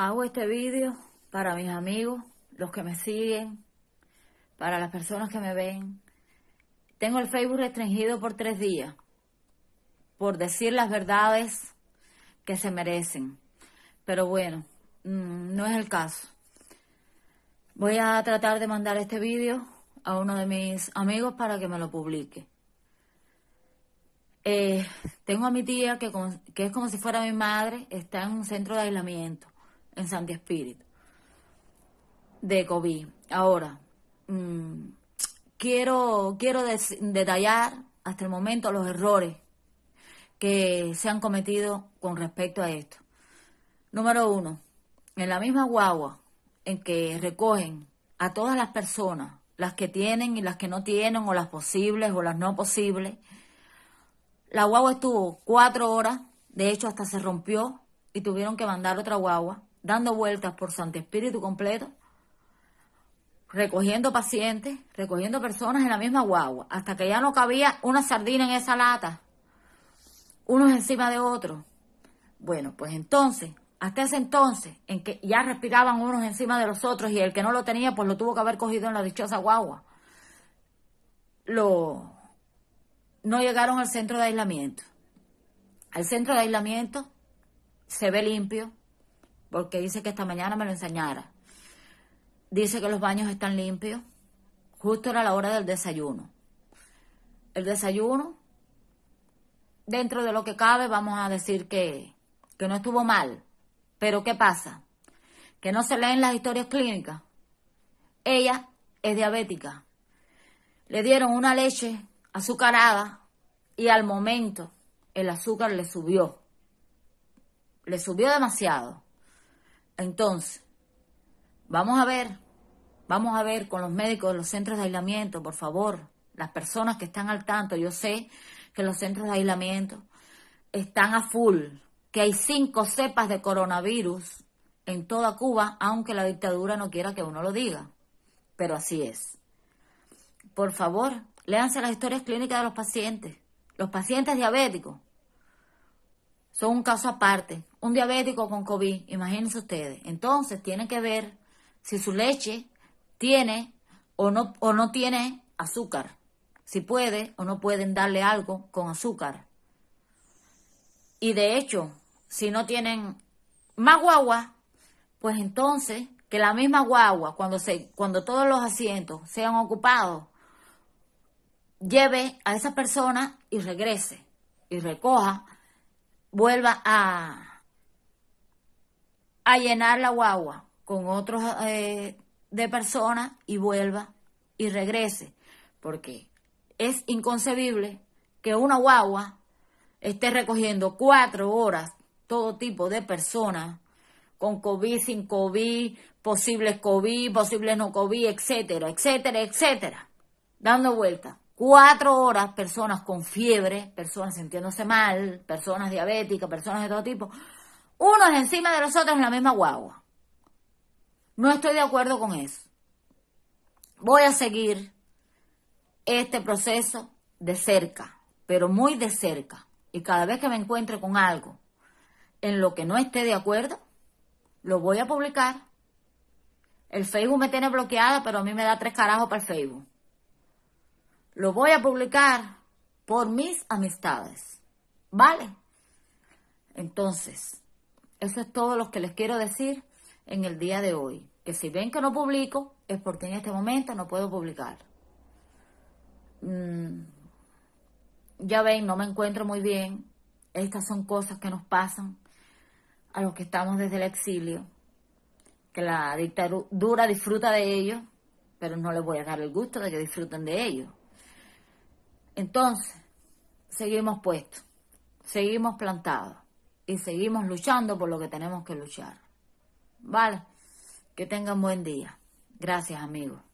Hago este vídeo para mis amigos, los que me siguen, para las personas que me ven. Tengo el Facebook restringido por tres días por decir las verdades que se merecen. Pero bueno, mm, no es el caso. Voy a tratar de mandar este vídeo a uno de mis amigos para que me lo publique. Eh, tengo a mi tía que, que es como si fuera mi madre, está en un centro de aislamiento en Santi Spirit de COVID. Ahora, mm, quiero, quiero detallar hasta el momento los errores que se han cometido con respecto a esto. Número uno, en la misma guagua en que recogen a todas las personas, las que tienen y las que no tienen, o las posibles o las no posibles, la guagua estuvo cuatro horas, de hecho hasta se rompió y tuvieron que mandar otra guagua dando vueltas por Santo Espíritu completo, recogiendo pacientes, recogiendo personas en la misma guagua, hasta que ya no cabía una sardina en esa lata, unos encima de otros. Bueno, pues entonces, hasta ese entonces, en que ya respiraban unos encima de los otros y el que no lo tenía, pues lo tuvo que haber cogido en la dichosa guagua. Lo, no llegaron al centro de aislamiento. Al centro de aislamiento se ve limpio, porque dice que esta mañana me lo enseñara. Dice que los baños están limpios. Justo era la hora del desayuno. El desayuno, dentro de lo que cabe, vamos a decir que, que no estuvo mal. Pero ¿qué pasa? Que no se leen las historias clínicas. Ella es diabética. Le dieron una leche azucarada y al momento el azúcar le subió. Le subió demasiado. Entonces, vamos a ver, vamos a ver con los médicos de los centros de aislamiento, por favor, las personas que están al tanto, yo sé que los centros de aislamiento están a full, que hay cinco cepas de coronavirus en toda Cuba, aunque la dictadura no quiera que uno lo diga. Pero así es. Por favor, léanse las historias clínicas de los pacientes, los pacientes diabéticos, son un caso aparte. Un diabético con COVID, imagínense ustedes. Entonces, tienen que ver si su leche tiene o no, o no tiene azúcar. Si puede o no pueden darle algo con azúcar. Y de hecho, si no tienen más guagua, pues entonces que la misma guagua, cuando, se, cuando todos los asientos sean ocupados, lleve a esa persona y regrese y recoja vuelva a, a llenar la guagua con otros eh, de personas y vuelva y regrese. Porque es inconcebible que una guagua esté recogiendo cuatro horas todo tipo de personas con COVID, sin COVID, posibles COVID, posibles no COVID, etcétera, etcétera, etcétera, dando vuelta cuatro horas personas con fiebre, personas sintiéndose mal, personas diabéticas, personas de todo tipo, unos encima de los otros en la misma guagua. No estoy de acuerdo con eso. Voy a seguir este proceso de cerca, pero muy de cerca. Y cada vez que me encuentre con algo en lo que no esté de acuerdo, lo voy a publicar. El Facebook me tiene bloqueada, pero a mí me da tres carajos para el Facebook. Lo voy a publicar por mis amistades. ¿Vale? Entonces, eso es todo lo que les quiero decir en el día de hoy. Que si ven que no publico, es porque en este momento no puedo publicar. Mm, ya ven, no me encuentro muy bien. Estas son cosas que nos pasan a los que estamos desde el exilio. Que la dictadura disfruta de ellos, pero no les voy a dar el gusto de que disfruten de ellos. Entonces, seguimos puestos, seguimos plantados y seguimos luchando por lo que tenemos que luchar. Vale, que tengan buen día. Gracias, amigos.